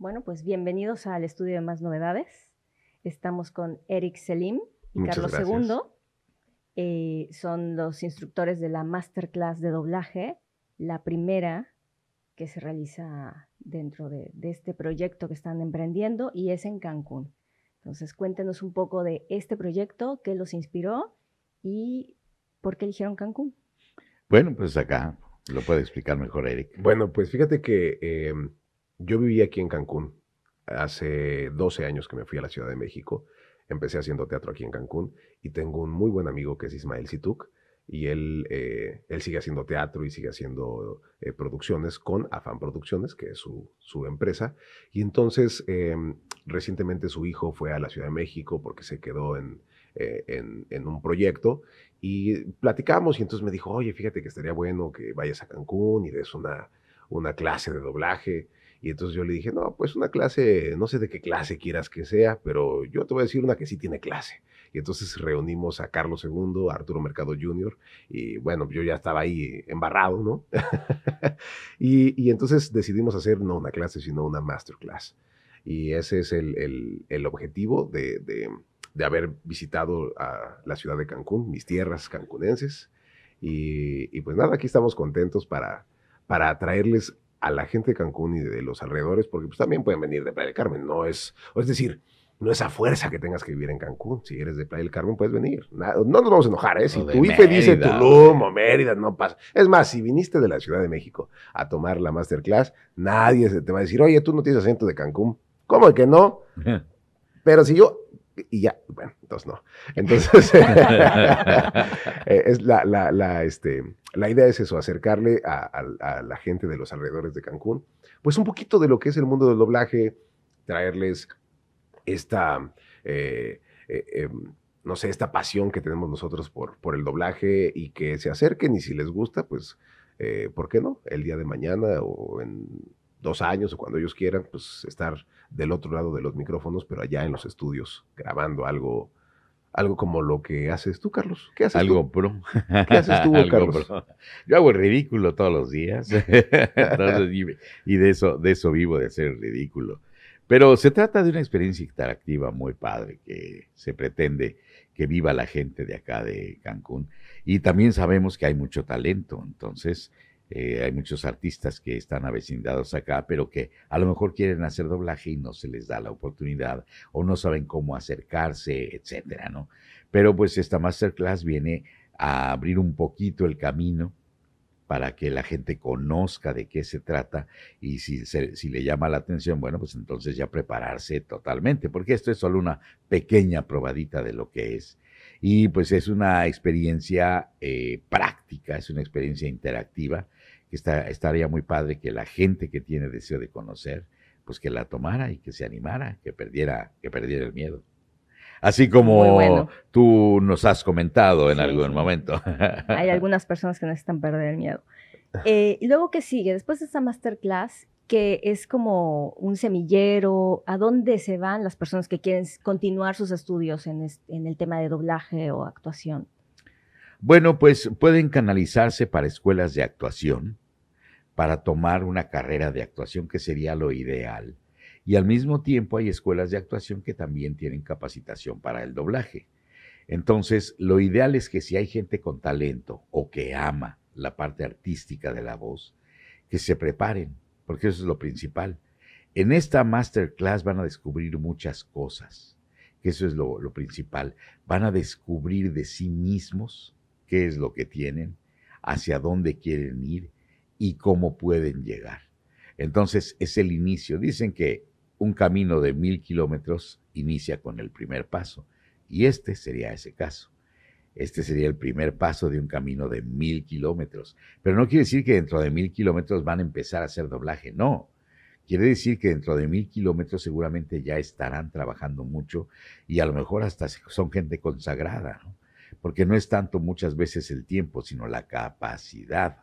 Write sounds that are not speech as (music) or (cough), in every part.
Bueno, pues bienvenidos al estudio de más novedades. Estamos con Eric Selim y Carlos II. Eh, son los instructores de la masterclass de doblaje, la primera que se realiza dentro de, este proyecto que están emprendiendo y es en Cancún. Entonces, cuéntenos un poco de este proyecto, qué los inspiró y por qué eligieron Cancún. Bueno, pues acá lo puede explicar mejor Eric. Bueno, pues fíjate que eh, yo viví aquí en Cancún. Hace 12 años que me fui a la Ciudad de México. Empecé haciendo teatro aquí en Cancún y tengo un muy buen amigo que es Ismael Situk y él, eh, él sigue haciendo teatro y sigue haciendo eh, producciones con Afan Producciones, que es su, empresa. Y entonces, em, recientemente su hijo fue a la Ciudad de México porque se quedó eh, en, un proyecto y platicamos y entonces me dijo, oye, fíjate que estaría bueno que vayas a Cancún y des una, una clase de doblaje. Y entonces yo le dije, no, pues una clase, no sé de qué clase quieras que sea, pero yo te voy a decir una que sí tiene clase. Y entonces reunimos a Carlos II, a Arturo Mercado Jr., y bueno, yo ya estaba ahí embarrado, ¿no? (laughs) y, entonces decidimos hacer no una clase, sino una masterclass. Y ese es el, objetivo de, haber visitado la ciudad de Cancún, mis tierras cancunenses. Y, pues nada, aquí estamos contentos para, para traerles a la gente de Cancún y de los alrededores, porque pues también pueden venir de Playa del Carmen, no es, es decir, no es a fuerza que tengas que vivir en Cancún, si eres de Playa del Carmen puedes venir, no, nos vamos a enojar, ¿eh? si tu IFE dice Tulum o Mérida, no pasa, es más, si viniste de la Ciudad de México a tomar la masterclass, nadie te va a decir, oye, tú no tienes acento de Cancún, ¿cómo que no? (laughs) Pero si yo y ya, bueno, entonces no. Entonces, (laughs) eh, es la, este, la idea es eso, acercarle a, la gente de los alrededores de Cancún, pues un poquito de lo que es el mundo del doblaje, traerles esta, eh, eh, em, no sé, esta pasión que tenemos nosotros por, por el doblaje y que se acerquen y si les gusta, pues, ¿por qué no? El día de mañana o en dos años o cuando ellos quieran, pues estar del otro lado de los micrófonos, pero allá en los estudios, grabando algo, algo como lo que haces tú, Carlos. ¿Qué haces algo tú? ¿Qué haces tú, (laughs) Carlos? Yo hago el ridículo todos los días. (laughs) y de eso, de eso vivo, de hacer ridículo. Pero se trata de una experiencia interactiva muy padre que se pretende que viva la gente de acá de Cancún. Y también sabemos que hay mucho talento, entonces eh, hay muchos artistas que están avecindados acá, pero que a lo mejor quieren hacer doblaje y no se les da la oportunidad o no saben cómo acercarse, etcétera, ¿no? Pero pues esta masterclass viene a abrir un poquito el camino para que la gente conozca de qué se trata y si, se, le llama la atención, bueno, pues entonces ya prepararse totalmente, porque esto es solo una pequeña probadita de lo que es. Y pues es una experiencia eh, práctica, es una experiencia interactiva que estaría muy padre que la gente que tiene deseo de conocer, pues que la tomara y que se animara, que perdiera, que perdiera el miedo. Así como tú nos has comentado en algún momento. Hay algunas personas que necesitan perder el miedo. Eh, y luego, ¿qué sigue? Después de esta masterclass, que es como un semillero, ¿a dónde se van las personas que quieren continuar sus estudios en el tema de doblaje o actuación? Bueno, pues pueden canalizarse para escuelas de actuación, para tomar una carrera de actuación que sería lo ideal. Y al mismo tiempo hay escuelas de actuación que también tienen capacitación para el doblaje. Entonces, lo ideal es que si hay gente con talento o que ama la parte artística de la voz, que se preparen, porque eso es lo principal. En esta masterclass van a descubrir muchas cosas, que eso es lo, lo principal. Van a descubrir de sí mismos qué es lo que tienen, hacia dónde quieren ir y cómo pueden llegar. Entonces es el inicio. Dicen que un camino de mil kilómetros inicia con el primer paso y este sería ese caso. Este sería el primer paso de un camino de mil kilómetros. Pero no quiere decir que dentro de mil kilómetros van a empezar a hacer doblaje, no. Quiere decir que dentro de mil kilómetros seguramente ya estarán trabajando mucho y a lo mejor hasta son gente consagrada. ¿no? porque no es tanto muchas veces el tiempo, sino la capacidad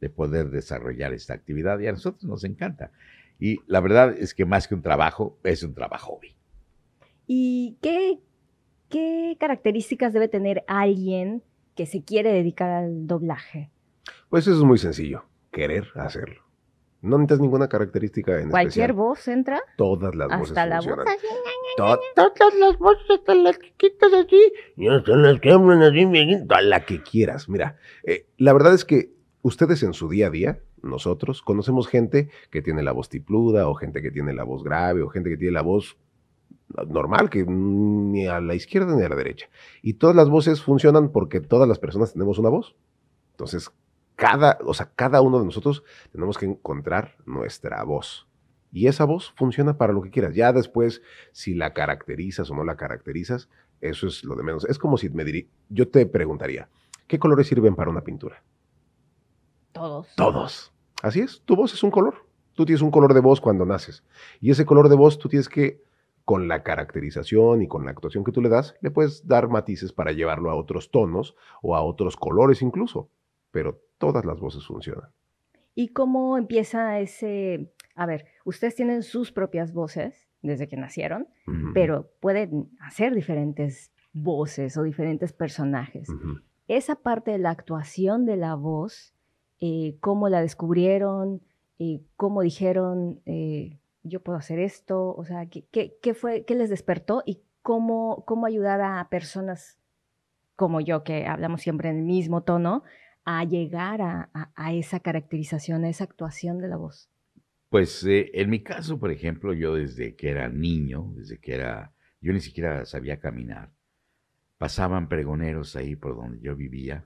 de poder desarrollar esta actividad y a nosotros nos encanta. Y la verdad es que más que un trabajo, es un trabajo hobby. ¿Y qué, qué características debe tener alguien que se quiere dedicar al doblaje? Pues eso es muy sencillo, querer hacerlo. No necesitas ninguna característica en ¿Cualquier voz entra? Todas las voces Hasta la voz todas las voces, hasta las chiquitas así, y hasta las que hablan así, a la que quieras. Mira, eh, la verdad es que ustedes en su día a día, nosotros, conocemos gente que tiene la voz tipluda, o gente que tiene la voz grave, o gente que tiene la voz normal, que ni a la izquierda ni a la derecha. Y todas las voces funcionan porque todas las personas tenemos una voz. Entonces, cada, cada uno de nosotros tenemos que encontrar nuestra voz. Y esa voz funciona para lo que quieras. Ya después, si la caracterizas o no la caracterizas, eso es lo de menos. Es como si me diría, yo te preguntaría, ¿qué colores sirven para una pintura? Todos. Todos. Así es, tu voz es un color. Tú tienes un color de voz cuando naces. Y ese color de voz tú tienes que, con la caracterización y con la actuación que tú le das, le puedes dar matices para llevarlo a otros tonos o a otros colores incluso pero todas las voces funcionan. ¿Y cómo empieza ese, a ver, ustedes tienen sus propias voces desde que nacieron, pero pueden hacer diferentes voces o diferentes personajes. Esa parte de la actuación de la voz, eh, cómo la descubrieron, eh, cómo dijeron, eh, yo puedo hacer esto, o sea, ¿qué, qué, fue, qué les despertó y cómo, cómo ayudar a personas como yo, que hablamos siempre en el mismo tono, a llegar a, esa caracterización, a esa actuación de la voz? Pues eh, en mi caso, por ejemplo, yo desde que era niño, desde que era, yo ni siquiera sabía caminar, pasaban pregoneros ahí por donde yo vivía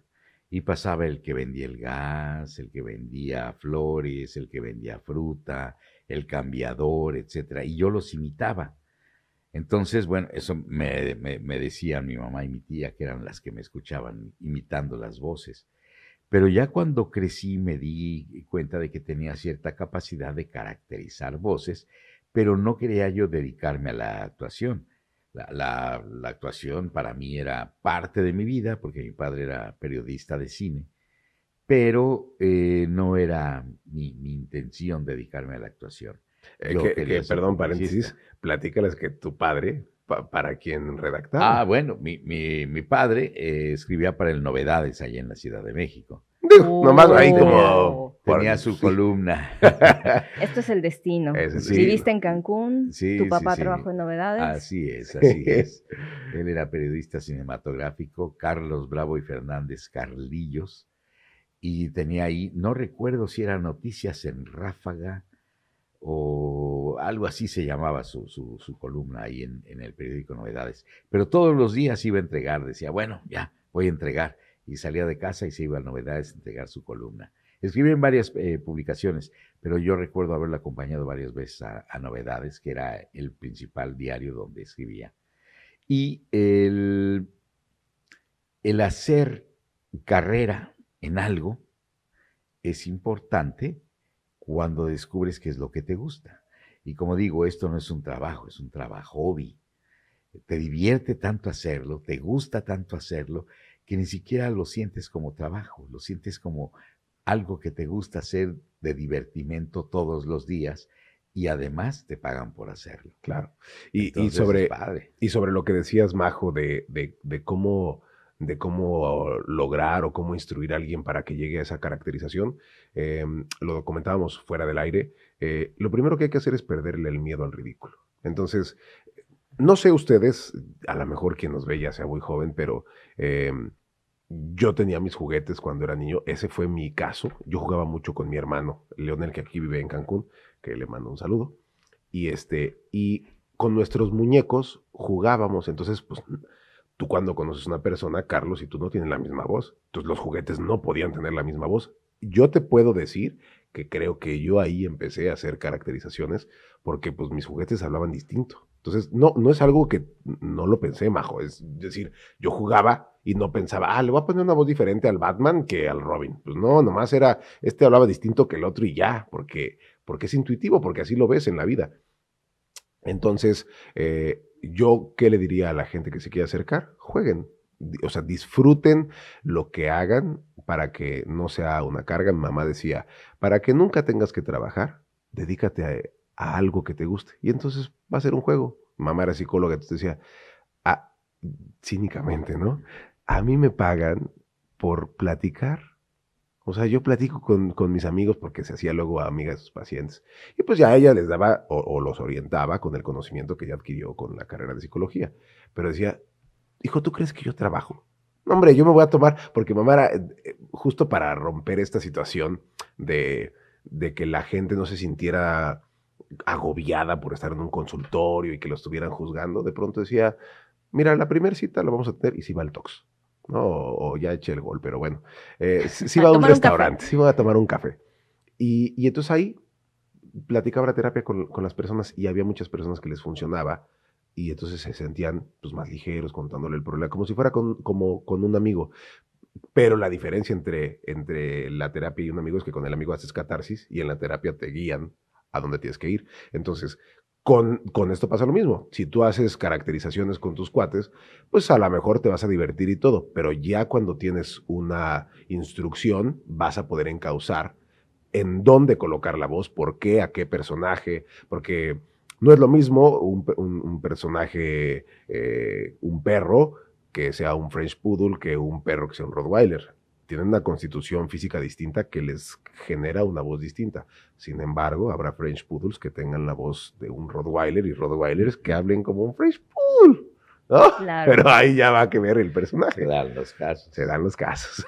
y pasaba el que vendía el gas, el que vendía flores, el que vendía fruta, el cambiador, etc. y yo los imitaba. Entonces, bueno, eso me, me decían mi mamá y mi tía, que eran las que me escuchaban imitando las voces. Pero ya cuando crecí me di eh, cuenta de que tenía cierta capacidad de caracterizar voces, pero no quería yo dedicarme a la actuación. La, actuación para mí era parte de mi vida, porque mi padre era periodista de cine, pero eh, no era mi, intención dedicarme a la actuación. Eh, perdón, paréntesis, platícales que tu padre para quien redactaba. Ah, bueno, mi, mi, padre eh, escribía para el Novedades allá en la Ciudad de México. nomás ahí como... Oh. Tenía su columna. (laughs) Esto es el destino. Viviste en Cancún, tu papá trabajó en Novedades. Así es, así es. (laughs) Él era periodista cinematográfico, Carlos Bravo y Fernández Carlillos, y tenía ahí, no recuerdo si era Noticias en Ráfaga o algo así se llamaba su, columna ahí en, el periódico Novedades. Pero todos los días iba a entregar, decía, bueno, ya, voy a entregar. Y salía de casa y se iba a Novedades a entregar su columna. Escribí en varias eh, publicaciones, pero yo recuerdo haberla acompañado varias veces a, Novedades, que era el principal diario donde escribía. Y el, el hacer carrera en algo es importante cuando descubres qué es lo que te gusta. Y como digo, esto no es un trabajo, es un trabajo hobby. Te divierte tanto hacerlo, te gusta tanto hacerlo, que ni siquiera lo sientes como trabajo, lo sientes como algo que te gusta hacer de divertimento todos los días y además te pagan por hacerlo. Claro. Y, sobre, y sobre lo que decías, Majo, de, de cómo de cómo lograr o cómo instruir a alguien para que llegue a esa caracterización. Em, lo comentábamos fuera del aire. Eh, lo primero que hay que hacer es perderle el miedo al ridículo. Entonces, no sé ustedes, a lo mejor quien nos ve ya sea muy joven, pero em, yo tenía mis juguetes cuando era niño. Ese fue mi caso. Yo jugaba mucho con mi hermano, Leonel, que aquí vive en Cancún, que le mando un saludo. Y este, y con nuestros muñecos jugábamos. Entonces, pues Tú cuando conoces una persona, Carlos y tú no tienes la misma voz. Entonces los juguetes no podían tener la misma voz. Yo te puedo decir que creo que yo ahí empecé a hacer caracterizaciones porque pues mis juguetes hablaban distinto. Entonces, no, no es algo que no lo pensé, Majo. Es decir, yo jugaba y no pensaba, ah, le voy a poner una voz diferente al Batman que al Robin. Pues no, nomás era, este hablaba distinto que el otro y ya, porque, porque es intuitivo, porque así lo ves en la vida. Entonces, eh, yo, ¿qué le diría a la gente que se quiere acercar? Jueguen, o sea, disfruten lo que hagan para que no sea una carga. Mi mamá decía, para que nunca tengas que trabajar, dedícate a, algo que te guste. Y entonces va a ser un juego. mamá era psicóloga, entonces decía, ah, cínicamente, ¿no? A mí me pagan por platicar o sea, yo platico con, mis amigos porque se hacía luego amiga de sus pacientes. Y pues ya ella les daba o, los orientaba con el conocimiento que ella adquirió con la carrera de psicología. Pero decía, hijo, ¿tú crees que yo trabajo? No, hombre, yo me voy a tomar, porque mamá era eh, eh, justo para romper esta situación de, de que la gente no se sintiera agobiada por estar en un consultorio y que lo estuvieran juzgando, de pronto decía, mira, la primera cita la vamos a tener y si va al tox. O, ya eché el gol, pero bueno. si eh, sí, va a un restaurante, si sí va a tomar un café. Y, y entonces ahí platicaba la terapia con, las personas y había muchas personas que les funcionaba y entonces se sentían pues, más ligeros contándole el problema, como si fuera con, como con un amigo. Pero la diferencia entre, entre la terapia y un amigo es que con el amigo haces catarsis y en la terapia te guían a dónde tienes que ir. Entonces, con, esto pasa lo mismo. Si tú haces caracterizaciones con tus cuates, pues a lo mejor te vas a divertir y todo, pero ya cuando tienes una instrucción vas a poder encauzar en dónde colocar la voz, por qué, a qué personaje, porque no es lo mismo un, personaje, eh, un perro, que sea un French Poodle, que un perro que sea un Rottweiler tienen una constitución física distinta que les genera una voz distinta. Sin embargo, habrá French Poodles que tengan la voz de un Rottweiler y Rottweilers que hablen como un French Poodle. Pero ahí ya va que ver el personaje. Se dan los casos. Se dan los casos.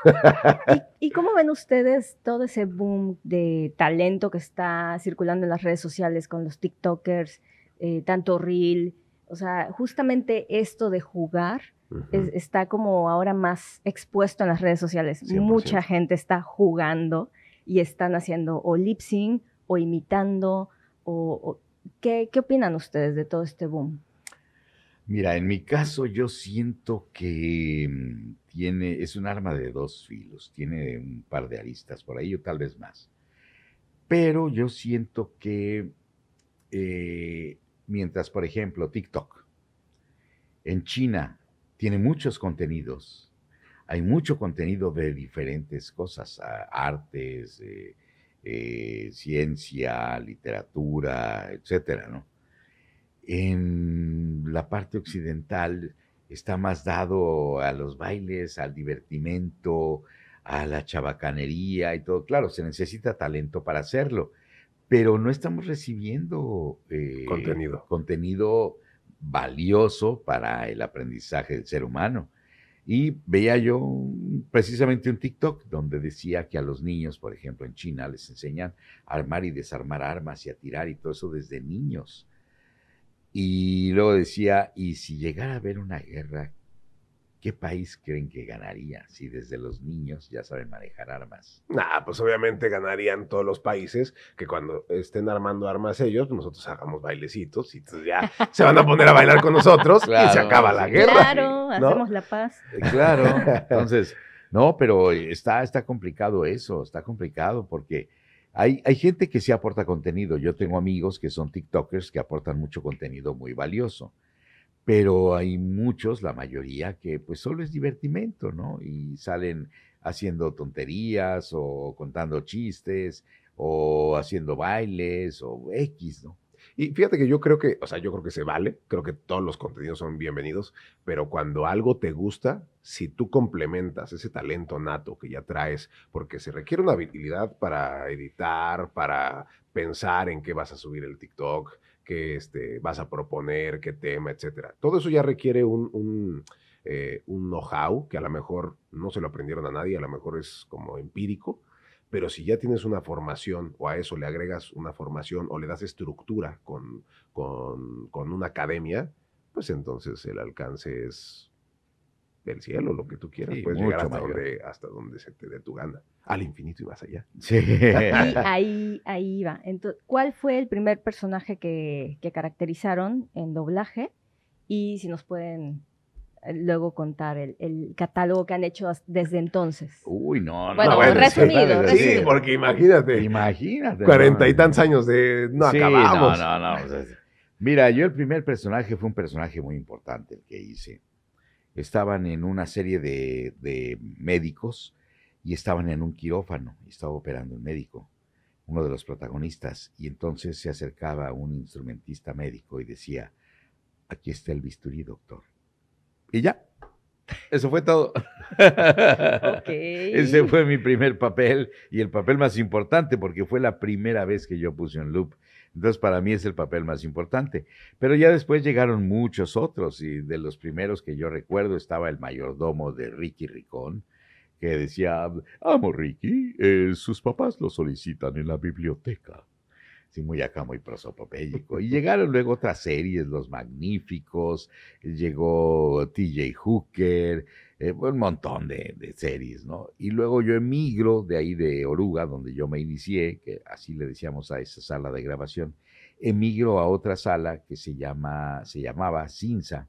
¿Y, cómo ven ustedes todo ese boom de talento que está circulando en las redes sociales con los TikTokers, eh, tanto Reel? O sea, justamente esto de jugar está como ahora más expuesto en las redes sociales. Mucha gente está jugando y están haciendo o lip sync o imitando. O, ¿qué, opinan ustedes de todo este boom? Mira, en mi caso yo siento que mm, tiene, es un arma de dos filos, tiene un par de aristas por ahí o tal vez más. Pero yo siento que eh, mientras, por ejemplo, TikTok, en China tiene muchos contenidos. Hay mucho contenido de diferentes cosas, artes, eh, eh, ciencia, literatura, etcétera, ¿no? En la parte occidental está más dado a los bailes, al divertimento, a la chabacanería y todo. Claro, se necesita talento para hacerlo, pero no estamos recibiendo eh, contenido valioso para el aprendizaje del ser humano. Y veía yo precisamente un TikTok donde decía que a los niños, por ejemplo, en China les enseñan a armar y desarmar armas y a tirar y todo eso desde niños. Y luego decía, y si llegara a haber una guerra, ¿Qué país creen que ganaría si desde los niños ya saben manejar armas? Nah, pues obviamente ganarían todos los países que cuando estén armando armas ellos, pues, nosotros hagamos bailecitos y entonces pues, ya (laughs) se van a poner a bailar con nosotros y se acaba la guerra. Claro, hacemos la paz. Eh, claro, (laughs) entonces, no, pero está, está complicado eso, está complicado porque hay, hay gente que sí aporta contenido. Yo tengo amigos que son TikTokers que aportan mucho contenido muy valioso pero hay muchos, la mayoría, que pues solo es divertimento, ¿no? Y salen haciendo tonterías o contando chistes o haciendo bailes o X, ¿no? Y fíjate que yo creo que, o sea, yo creo que se vale, creo que todos los contenidos son bienvenidos, pero cuando algo te gusta, si tú complementas ese talento nato que ya traes, porque se requiere una habilidad para editar, para pensar en qué vas a subir el TikTok, qué este, vas a proponer, qué tema, etcétera. Todo eso ya requiere eh, un, know-how que a lo mejor no se lo aprendieron a nadie, a lo mejor es como empírico, pero si ya tienes una formación o a eso le agregas una formación o le das estructura con, con, con una academia, pues entonces el alcance es del cielo, lo que tú quieras, puedes llegar hasta donde, hasta donde, se te dé tu gana, al infinito y más allá. Sí. Y (laughs) ahí, ahí va. Entonces, ¿cuál fue el primer personaje que, que, caracterizaron en doblaje? Y si nos pueden eh, luego contar el, el catálogo que han hecho desde entonces. Uy, no, no. Bueno, resumido, Sí, porque imagínate. Imagínate. Cuarenta y tantos años de... No acabamos. No, no, no. mira, yo el primer personaje fue un personaje muy importante, el que hice estaban en una serie de, de médicos y estaban en un quirófano, y estaba operando un médico, uno de los protagonistas, y entonces se acercaba un instrumentista médico y decía, aquí está el bisturí, doctor. Y ya, eso fue todo. (laughs) Ese fue mi primer papel y el papel más importante porque fue la primera vez que yo puse en loop entonces, para mí es el papel más importante. Pero ya después llegaron muchos otros, y de los primeros que yo recuerdo estaba el mayordomo de Ricky Ricón, que decía, amo Ricky, eh, sus papás lo solicitan en la biblioteca. Sí, muy acá, muy prosopopélico. Y (laughs) llegaron luego otras series, Los Magníficos, llegó TJ Hooker, eh, pues, un montón de, series, ¿no? Y luego yo emigro de ahí de Oruga, donde yo me inicié, que así le decíamos a esa sala de grabación, emigro a otra sala que se, llama, se llamaba Cinza.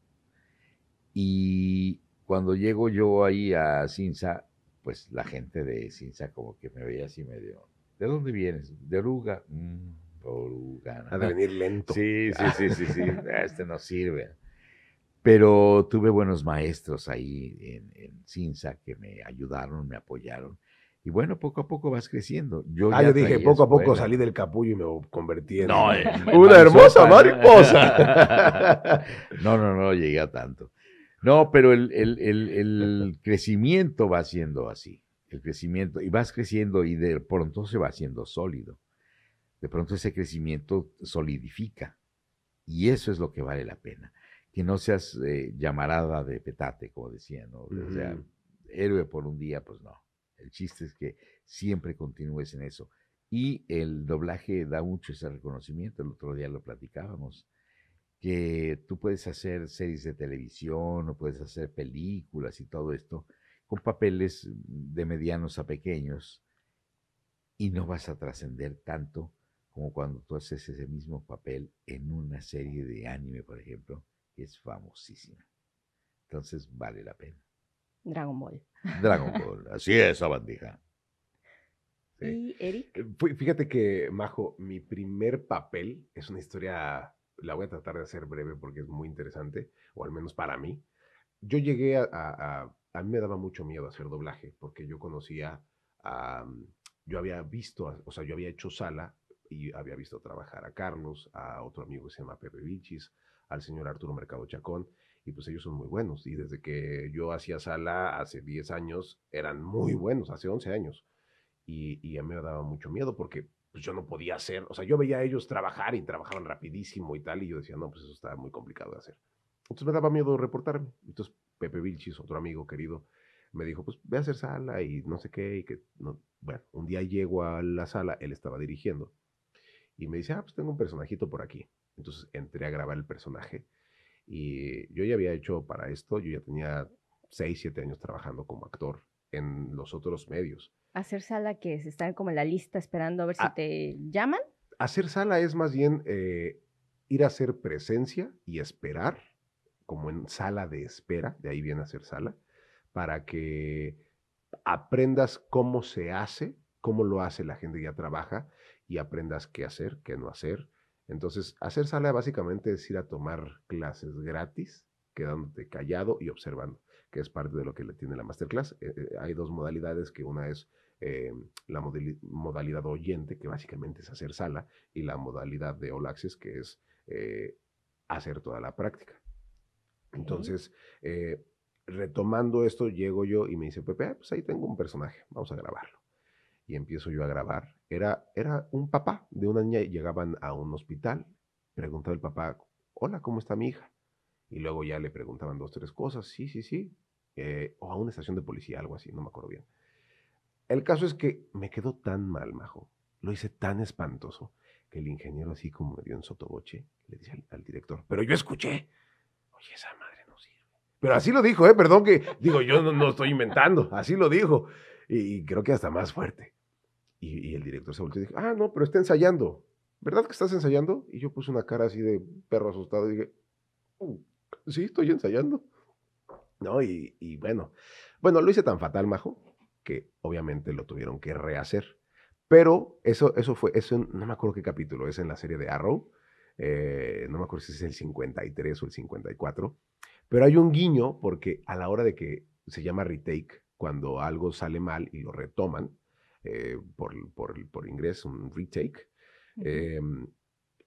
Y cuando llego yo ahí a Cinza, pues la gente de Cinza como que me veía así medio, ¿de dónde vienes? ¿De Oruga? Mm, oruga. Ha de venir lento. Sí, sí, sí, sí, sí, (laughs) ah, este no sirve. Pero tuve buenos maestros ahí en, en Cinza que me ayudaron, me apoyaron. Y bueno, poco a poco vas creciendo. Yo ah, yo dije, poco a poco salí del capullo y me convertí en eh, (laughs) una pues, hermosa mariposa. (laughs) no, no, no llegué a tanto. No, pero el, el, crecimiento va siendo así. El crecimiento, y vas creciendo y de pronto se va haciendo sólido. De pronto ese crecimiento solidifica. Y eso es lo que vale la pena que no seas eh, llamarada de petate, como decían, ¿no? O sea, héroe por un día, pues no. El chiste es que siempre continúes en eso. Y el doblaje da mucho ese reconocimiento, el otro día lo platicábamos, que tú puedes hacer series de televisión o puedes hacer películas y todo esto con papeles de medianos a pequeños y no vas a trascender tanto como cuando tú haces ese mismo papel en una serie de anime, por ejemplo, es famosísima. Entonces vale la pena. Dragon Ball. Dragon Ball, (laughs) así es, bandija. Sí. ¿Y Eric? Eh, fíjate que, Majo, mi primer papel es una historia, la voy a tratar de hacer breve porque es muy interesante, o al menos para mí. Yo llegué a, a, a, mí me daba mucho miedo hacer doblaje porque yo conocía a, yo había visto, o sea, yo había hecho sala y había visto trabajar a Carlos, a otro amigo que se llama Pepe Vichis, al señor Arturo Mercado Chacón, y pues ellos son muy buenos. Y desde que yo hacía sala hace 10 años, eran muy buenos, hace 11 años. Y, y a mí me daba mucho miedo porque pues yo no podía hacer, o sea, yo veía a ellos trabajar y trabajaban rapidísimo y tal, y yo decía, no, pues eso está muy complicado de hacer. Entonces me daba miedo reportarme. Entonces Pepe Vilchis, otro amigo querido, me dijo, pues ve a hacer sala y no sé qué, y que, no, bueno, un día llego a la sala, él estaba dirigiendo y me dice, ah, pues tengo un personajito por aquí. Entonces entré a grabar el personaje. Y yo ya había hecho para esto, yo ya tenía 6, 7 años trabajando como actor en los otros medios. ¿Hacer sala que se ¿Están como en la lista esperando a ver si ah. te llaman? Hacer sala es más bien eh, ir a hacer presencia y esperar, como en sala de espera, de ahí viene hacer sala, para que aprendas cómo se hace, cómo lo hace la gente que ya trabaja y aprendas qué hacer, qué no hacer. Entonces, hacer sala básicamente es ir a tomar clases gratis, quedándote callado y observando, que es parte de lo que le tiene la masterclass. Eh, eh, hay dos modalidades, que una es eh, la modalidad oyente, que básicamente es hacer sala, y la modalidad de olaxis, que es hacer toda la práctica. Entonces, retomando esto, llego yo y me dice, Pepe, ah, pues ahí tengo un personaje, vamos a grabarlo y empiezo yo a grabar. Era, era un papá de una niña y llegaban a un hospital. Preguntaba el papá, hola, ¿cómo está mi hija? Y luego ya le preguntaban dos, tres cosas, sí, sí, sí. Eh, o a una estación de policía, algo así, no me acuerdo bien. El caso es que me quedó tan mal, majo. Lo hice tan espantoso que el ingeniero así como me dio en sotoboche, le dice al, director, pero yo escuché. Oye, esa madre no sirve. Pero así lo dijo, ¿eh? Perdón que digo, yo no, estoy inventando, así lo dijo. y creo que hasta más fuerte. Y, el director se volteó y dijo, ah, no, pero está ensayando. ¿Verdad que estás ensayando? Y yo puse una cara así de perro asustado y dije, uh, sí, estoy ensayando. ¿No? Y, bueno, bueno, lo hice tan fatal, Majo, que obviamente lo tuvieron que rehacer. Pero eso, eso fue, eso no me acuerdo qué capítulo es en la serie de Arrow. Eh, no me acuerdo si es el 53 o el 54. Pero hay un guiño porque a la hora de que se llama retake, cuando algo sale mal y lo retoman, eh, por, por, por, ingreso un retake. Em,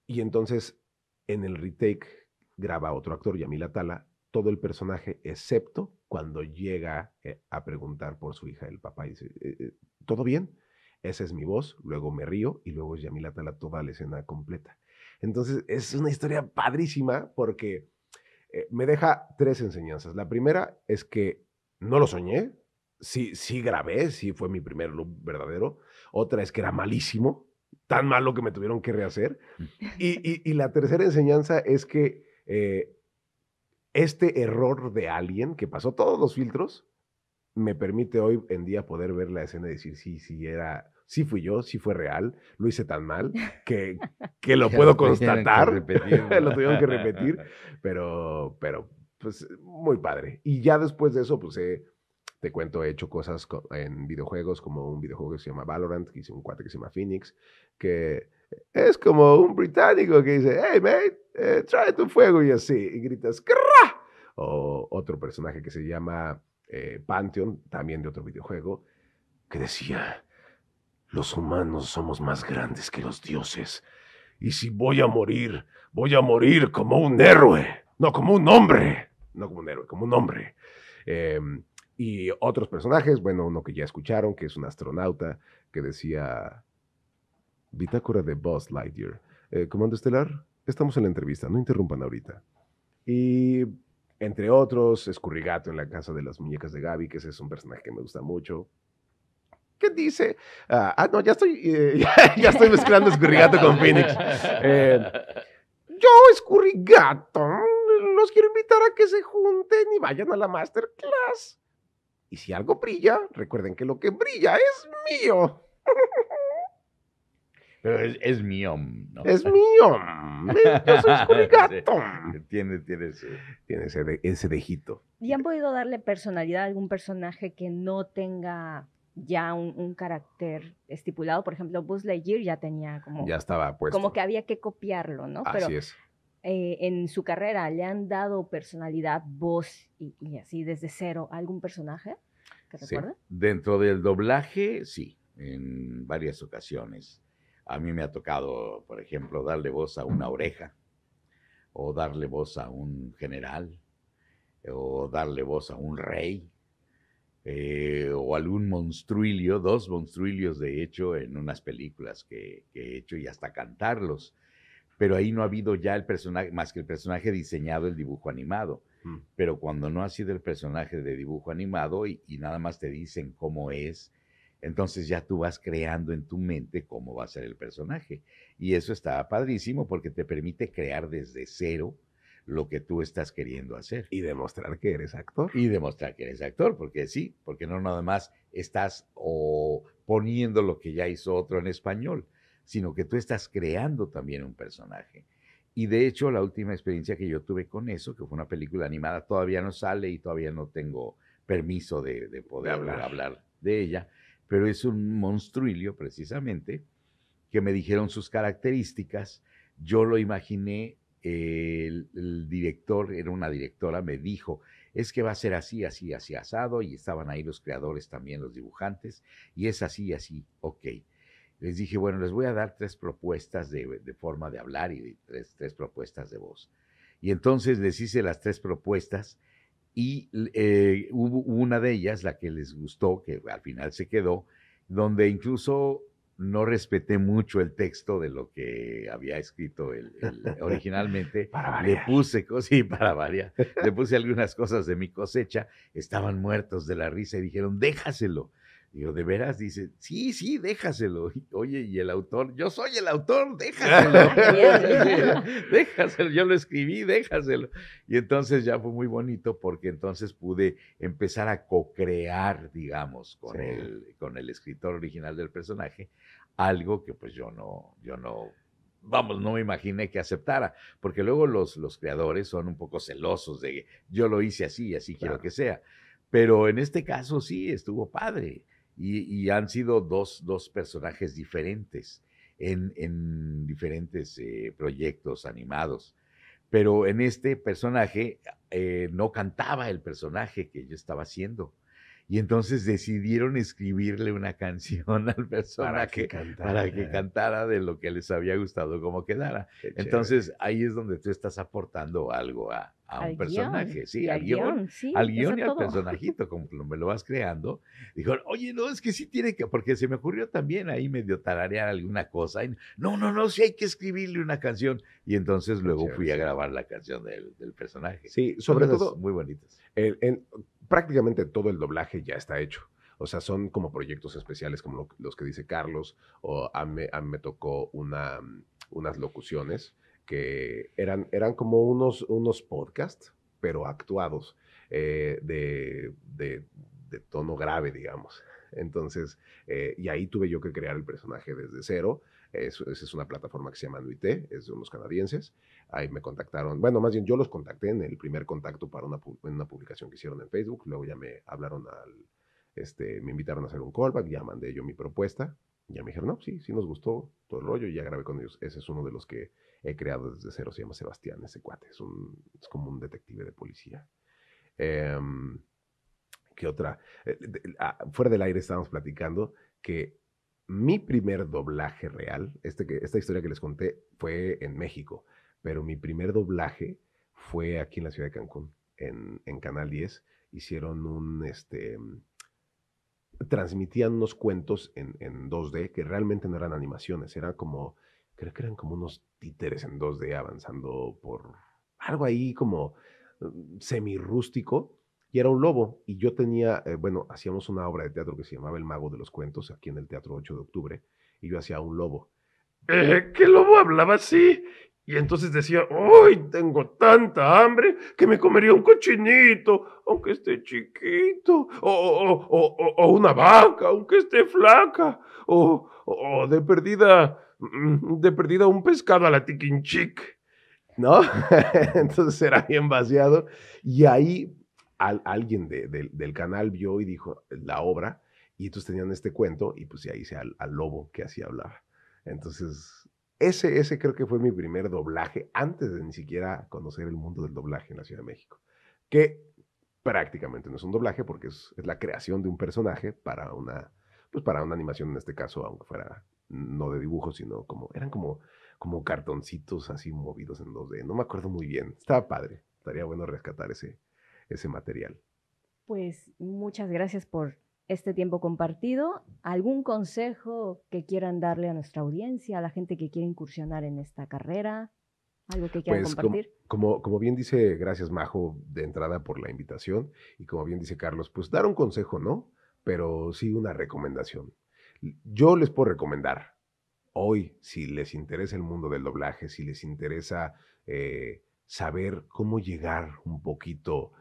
y entonces en el retake graba otro actor, Yamila Tala todo el personaje, excepto cuando llega eh, a preguntar por su hija, el papá, y dice, eh, ¿todo bien? Esa es mi voz, luego me río y luego Yamila Tala toda la escena completa. Entonces es una historia padrísima porque me deja tres enseñanzas. La primera es que no lo soñé, sí, sí grabé, sí fue mi primer loop verdadero. Otra es que era malísimo, tan malo que me tuvieron que rehacer. Mm. (laughs) Y, la tercera enseñanza es que eh, este error de alguien que pasó todos los filtros me permite hoy en día poder ver la escena y decir, sí, sí, era, sí fui yo, sí fue real, lo hice tan mal (laughs) que, que lo puedo constatar, (laughs) lo tuvieron que repetir, pero, pero, pues muy padre. Y ya después de eso, pues he te cuento, he hecho cosas en videojuegos, como un videojuego que se llama Valorant, que hice un cuate que se llama Phoenix, que es como un británico que dice, hey, mate, eh, trae tu fuego y así, y gritas, O otro personaje que se llama eh, Pantheon, también de otro videojuego, que decía, los humanos somos más grandes que los dioses, y si voy a morir, voy a morir como un héroe, no como un hombre, no como un héroe, como un hombre. Em, y otros personajes, bueno, uno que ya escucharon, que es un astronauta que decía, bitácora de Buzz Lightyear, eh, Comando Estelar, estamos en la entrevista, no interrumpan ahorita. Y entre otros, Escurrigato en la casa de las muñecas de Gaby, que ese es un personaje que me gusta mucho. ¿Qué dice? Ah, ah no, ya estoy, eh, (laughs) ya, estoy mezclando Escurrigato con Phoenix. Eh, yo, Escurrigato, los quiero invitar a que se junten y vayan a la masterclass. Y si algo brilla, recuerden que lo que brilla es mío. (laughs) Pero es, mío. ¿no? Es mío. Yo soy (laughs) tiene, tiene, ese, tiene ese, dejito. ¿Y han podido darle personalidad a algún personaje que no tenga ya un, carácter estipulado. Por ejemplo, Buzz Lightyear ya tenía como... Ya estaba puesto. Como que había que copiarlo, ¿no? Así es. Eh, en su carrera le han dado personalidad, voz y, así desde cero a algún personaje Dentro del doblaje, sí, en varias ocasiones. A mí me ha tocado, por ejemplo, darle voz a una oreja, o darle voz a un general, o darle voz a un rey, eh, o algún monstruilio, dos monstruilios de hecho en unas películas que he hecho y hasta cantarlos pero ahí no ha habido ya el personaje, más que el personaje diseñado, el dibujo animado. Mm. Pero cuando no ha sido el personaje de dibujo animado y, nada más te dicen cómo es, entonces ya tú vas creando en tu mente cómo va a ser el personaje. Y eso está padrísimo porque te permite crear desde cero lo que tú estás queriendo hacer. Y demostrar que eres actor. Y demostrar que eres actor, porque sí, porque no nada más estás o poniendo lo que ya hizo otro en español, sino que tú estás creando también un personaje. Y de hecho, la última experiencia que yo tuve con eso, que fue una película animada, todavía no sale y todavía no tengo permiso de, poder hablar. de ella, pero es un monstruilio precisamente, que me dijeron sus características, yo lo imaginé, el, el director, era una directora, me dijo, es que va a ser así, así, así asado, y estaban ahí los creadores también, los dibujantes, y es así, así, ok les dije, bueno, les voy a dar tres propuestas de, eh, forma de hablar y tres, propuestas de voz. Y entonces les hice las tres propuestas y eh, hubo una de ellas, la que les gustó, que al final se quedó, donde incluso no respeté mucho el texto de lo que había escrito el, originalmente. (laughs) le puse cosas, sí, para variar, (laughs) le puse algunas cosas de mi cosecha, estaban muertos de la risa y dijeron, déjaselo yo, ¿de veras? Dice, sí, sí, déjaselo. Oye, y el autor, yo soy el autor, déjaselo. (laughs) (laughs) déjaselo, yo lo escribí, déjaselo. Y entonces ya fue muy bonito porque entonces pude empezar a co-crear, digamos, con, el, con el escritor original del personaje, algo que pues yo no, yo no vamos, no me imaginé que aceptara, porque luego los, los creadores son un poco celosos de yo lo hice así, así quiero que sea. Pero en este caso sí, estuvo padre y, han sido dos, personajes diferentes en, diferentes eh, proyectos animados. Pero en este personaje eh, no cantaba el personaje que yo estaba haciendo. Y entonces decidieron escribirle una (laughs) canción al personaje para que, cantara, para que cantara de lo que les había gustado, como quedara. Entonces ahí es donde tú estás aportando algo a, a un personaje, sí, al guión, al guión y al personajito, como me lo vas creando. Dijo, oye, no, es que sí tiene que, porque se me ocurrió también ahí medio tararear alguna cosa. Y, no, no, no, sí hay que escribirle una canción. Y entonces luego fui a grabar la canción del, personaje. Sí, sobre todo. Muy bonitas. En, prácticamente todo el doblaje ya está hecho. O sea, son como proyectos especiales como los que dice Carlos, o a mí me tocó una, unas locuciones que eran, eran como unos, unos podcasts, pero actuados eh, de, tono grave, digamos. Entonces, eh, y ahí tuve yo que crear el personaje desde cero. esa es una plataforma que se llama Nuité, es de unos canadienses. Ahí me contactaron, bueno, más bien yo los contacté en el primer contacto para una, en una publicación que hicieron en Facebook. Luego ya me hablaron al, este, me invitaron a hacer un callback, ya mandé yo mi propuesta ya me dijeron, no, sí, sí nos gustó todo el rollo y ya grabé con ellos. Ese es uno de los que he creado desde cero, se llama Sebastián, ese cuate, es, un, es como un detective de policía. Em, ¿Qué otra? Eh, ah, fuera del aire estábamos platicando que mi primer doblaje real, este que, esta historia que les conté fue en México, pero mi primer doblaje fue aquí en la ciudad de Cancún, en, en Canal 10. Hicieron un, este, transmitían unos cuentos en, en 2D que realmente no eran animaciones, era como, creo que eran como unos títeres en 2D avanzando por algo ahí como mm, semi-rústico, y era un lobo. Y yo tenía, eh, bueno, hacíamos una obra de teatro que se llamaba El Mago de los Cuentos, aquí en el Teatro 8 de Octubre, y yo hacía un lobo. ¿Eh? ¿Qué lobo hablaba así? Y entonces decía, ay, tengo tanta hambre que me comería un cochinito, aunque esté chiquito, o, una vaca, aunque esté flaca, o, de perdida, mm, de perdida un pescado a la tiquinchic, ¿no? (laughs) entonces era bien vaciado. Y ahí alguien del canal vio y dijo la obra, y entonces tenían este cuento, y pues ahí hice al, al lobo que así hablaba. Entonces ese, ese creo que fue mi primer doblaje, antes de ni siquiera conocer el mundo del doblaje en la Ciudad de México. Que prácticamente no es un doblaje porque es, la creación de un personaje para una, pues para una animación en este caso, aunque fuera no de dibujo, sino como, eran como, como cartoncitos así movidos en 2D. No me acuerdo muy bien. Estaba padre. Estaría bueno rescatar ese, ese material. Pues muchas gracias por este tiempo compartido. ¿Algún consejo que quieran darle a nuestra audiencia, a la gente que quiere incursionar en esta carrera? ¿Algo que quieran pues, compartir? Como, como, bien dice, gracias Majo de entrada por la invitación y como bien dice Carlos, pues dar un consejo, ¿no? Pero sí una recomendación. Yo les puedo recomendar hoy, si les interesa el mundo del doblaje, si les interesa eh, saber cómo llegar un poquito,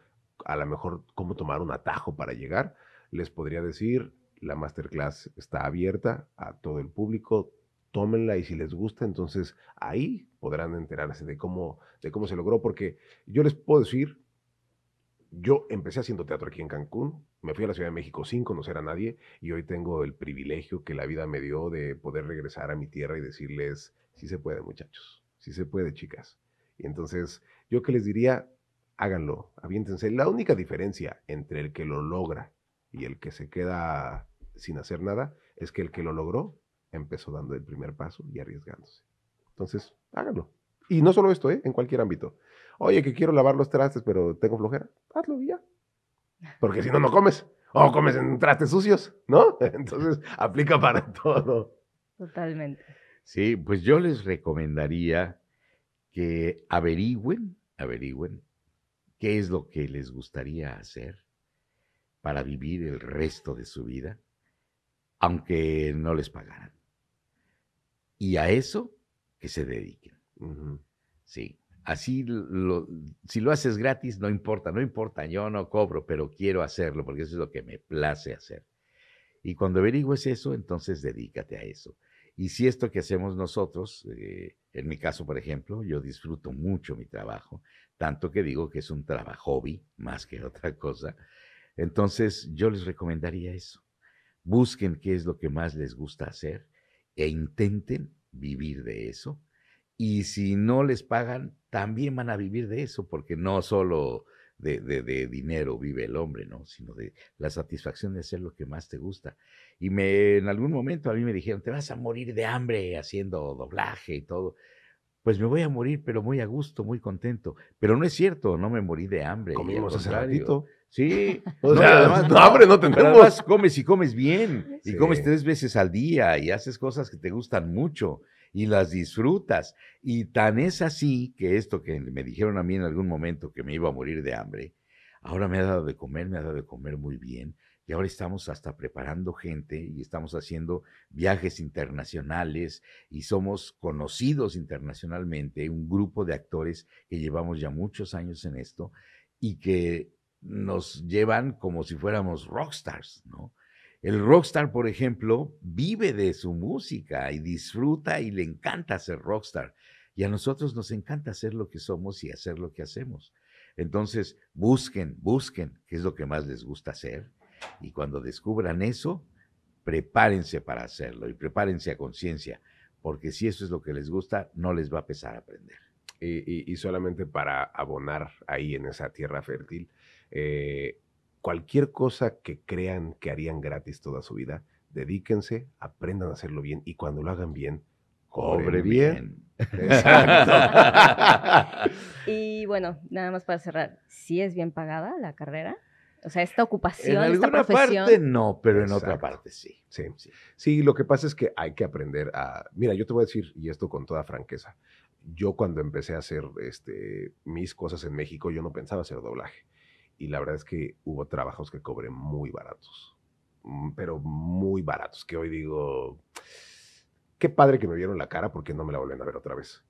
a lo mejor cómo tomar un atajo para llegar, les podría decir, la masterclass está abierta a todo el público, tómenla y si les gusta, entonces ahí podrán enterarse de cómo, de cómo se logró, porque yo les puedo decir, yo empecé haciendo teatro aquí en Cancún, me fui a la Ciudad de México sin conocer a nadie y hoy tengo el privilegio que la vida me dio de poder regresar a mi tierra y decirles, sí se puede muchachos, sí se puede chicas. Y entonces yo que les diría, háganlo, aviéntense. La única diferencia entre el que lo logra y el que se queda sin hacer nada es que el que lo logró empezó dando el primer paso y arriesgándose. Entonces, háganlo. Y no solo esto, ¿eh? en cualquier ámbito. Oye, que quiero lavar los trastes, pero tengo flojera. Hazlo ya. Porque si no, no comes. O comes en trastes sucios, ¿no? (laughs) Entonces, aplica para (laughs) todo. Totalmente. Sí, pues yo les recomendaría que averigüen, averigüen qué es lo que les gustaría hacer para vivir el resto de su vida, aunque no les pagaran. Y a eso que se dediquen. Sí, así si lo haces gratis, no importa, no importa, yo no cobro, pero quiero hacerlo porque eso es lo que me place hacer. Y cuando averigües eso, entonces dedícate a eso. Y si esto que hacemos nosotros, eh, en mi caso, por ejemplo, yo disfruto mucho mi trabajo, tanto que digo que es un trabajo hobby más que otra cosa, entonces, yo les recomendaría eso. Busquen qué es lo que más les gusta hacer e intenten vivir de eso. Y si no les pagan, también van a vivir de eso, porque no solo de, dinero vive el hombre, ¿no? Sino de la satisfacción de hacer lo que más te gusta. Y me, en algún momento a mí me dijeron, te vas a morir de hambre haciendo doblaje y todo. Pues me voy a morir, pero muy a gusto, muy contento. Pero no es cierto, no me morí de hambre. Comimos hace ratito. Sí, (laughs) no, además, no, hombre, no tenemos. comes y comes bien, y comes tres veces al día, y haces cosas que te gustan mucho, y las disfrutas. Y tan es así que esto que me dijeron a mí en algún momento que me iba a morir de hambre, ahora me ha dado de comer, me ha dado de comer muy bien, y ahora estamos hasta preparando gente y estamos haciendo viajes internacionales y somos conocidos internacionalmente, un grupo de actores que llevamos ya muchos años en esto y que nos llevan como si fuéramos rockstars, ¿no? El rockstar, por ejemplo, vive de su música y disfruta y le encanta ser rockstar. Y a nosotros nos encanta ser lo que somos y hacer lo que hacemos. Entonces, busquen, busquen qué es lo que más les gusta hacer. Y cuando descubran eso, prepárense para hacerlo y prepárense a conciencia, porque si eso es lo que les gusta, no les va a pesar aprender. Y, y solamente para abonar ahí en esa tierra fértil, eh, cualquier cosa que crean que harían gratis toda su vida, dedíquense, aprendan a hacerlo bien y cuando lo hagan bien, cobre bien. Exacto. (laughs) y bueno, nada más para cerrar, si es bien pagada la carrera? O sea, esta ocupación, esta profesión. parte no, pero en otra parte sí. sí. sí. lo que pasa es que hay que aprender a. Mira, yo te voy a decir, y esto con toda franqueza. Yo cuando empecé a hacer este, mis cosas en México, yo no pensaba hacer doblaje y la verdad es que hubo trabajos que cobré muy baratos, mm, pero muy baratos, que hoy digo, qué padre que me vieron la cara porque no me la vuelven a ver otra vez.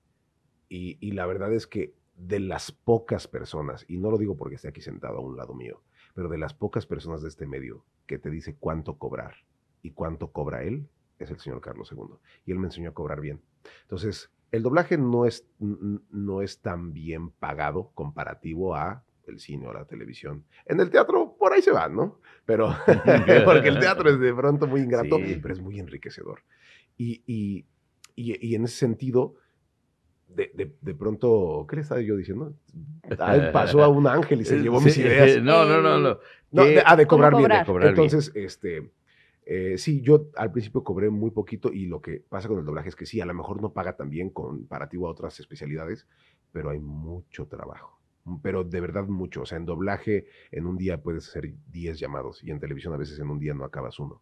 Y, la verdad es que de las pocas personas, y no lo digo porque esté aquí sentado a un lado mío, pero de las pocas personas de este medio que te dice cuánto cobrar y cuánto cobra él, es el señor Carlos II. Y él me enseñó a cobrar bien. Entonces, el doblaje no es, no es tan bien pagado comparativo a el cine o la televisión. En el teatro, por ahí se van, ¿no? Pero, (laughs) (laughs) porque el teatro es de pronto muy ingrato, pero es muy enriquecedor. Y, y, y, en ese sentido, de, de, de, pronto, ¿qué le estaba yo diciendo? pasó a un ángel y se (laughs) llevó mis ideas. No, no, no, no. de, ah, de cobrar, bien. cobrar Entonces, este, eh, sí, yo al principio cobré muy poquito y lo que pasa con el doblaje es que sí, a lo mejor no paga tan bien comparativo a otras especialidades, pero hay mucho trabajo. Mm, pero de verdad mucho. O sea, en doblaje en un día puedes hacer 10 llamados y en televisión a veces en un día no acabas uno.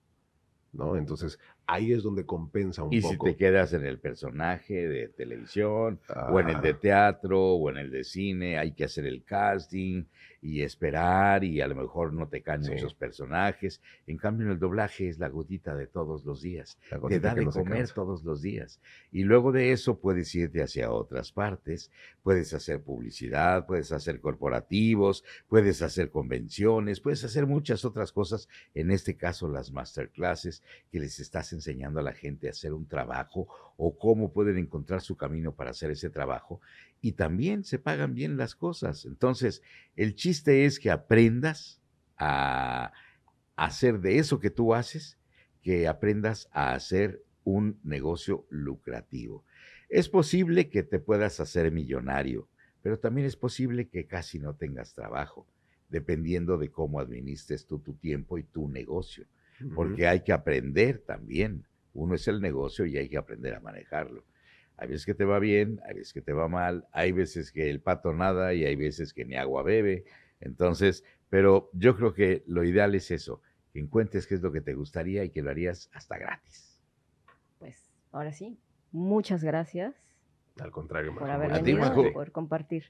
¿no? Entonces ahí es donde compensa un poco. Y si te quedas en el personaje de televisión, o en el de ah. teatro, o en el de cine, hay que hacer el casting y esperar, y a lo mejor no te caen esos personajes. En cambio, en el doblaje es la gotita de todos los días. Te da de comer todos los días. Y luego de eso puedes irte hacia otras partes, puedes hacer publicidad, puedes hacer corporativos, puedes hacer convenciones, puedes hacer muchas otras cosas. En este caso, las masterclasses que les estás enseñando enseñando a la gente a hacer un trabajo o cómo pueden encontrar su camino para hacer ese trabajo y también se pagan bien las cosas. Entonces, el chiste es que aprendas a hacer de eso que tú haces, que aprendas a hacer un negocio lucrativo. Es posible que te puedas hacer millonario, pero también es posible que casi no tengas trabajo, dependiendo de cómo administres tú tu tiempo y tu negocio porque hay que aprender también. Uno es el negocio y hay que aprender a manejarlo. Hay veces que te va bien, hay veces que te va mal, hay veces que el pato nada y hay veces que ni agua bebe. Entonces, pero yo creo que lo ideal es eso, que encuentres qué es lo que te gustaría y que lo harías hasta gratis. Pues ahora sí, muchas gracias. Al contrario, por haber venido, por compartir.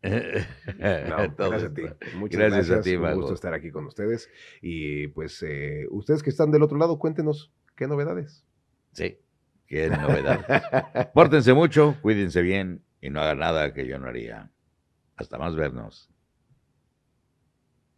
(laughs) gracias a ti. Muchas gracias, Un gusto estar aquí con ustedes. Y pues, eh, ustedes que están del otro lado, cuéntenos qué novedades. Sí, qué novedades. Pórtense mucho, cuídense bien y no hagan nada que yo no haría. Hasta más vernos.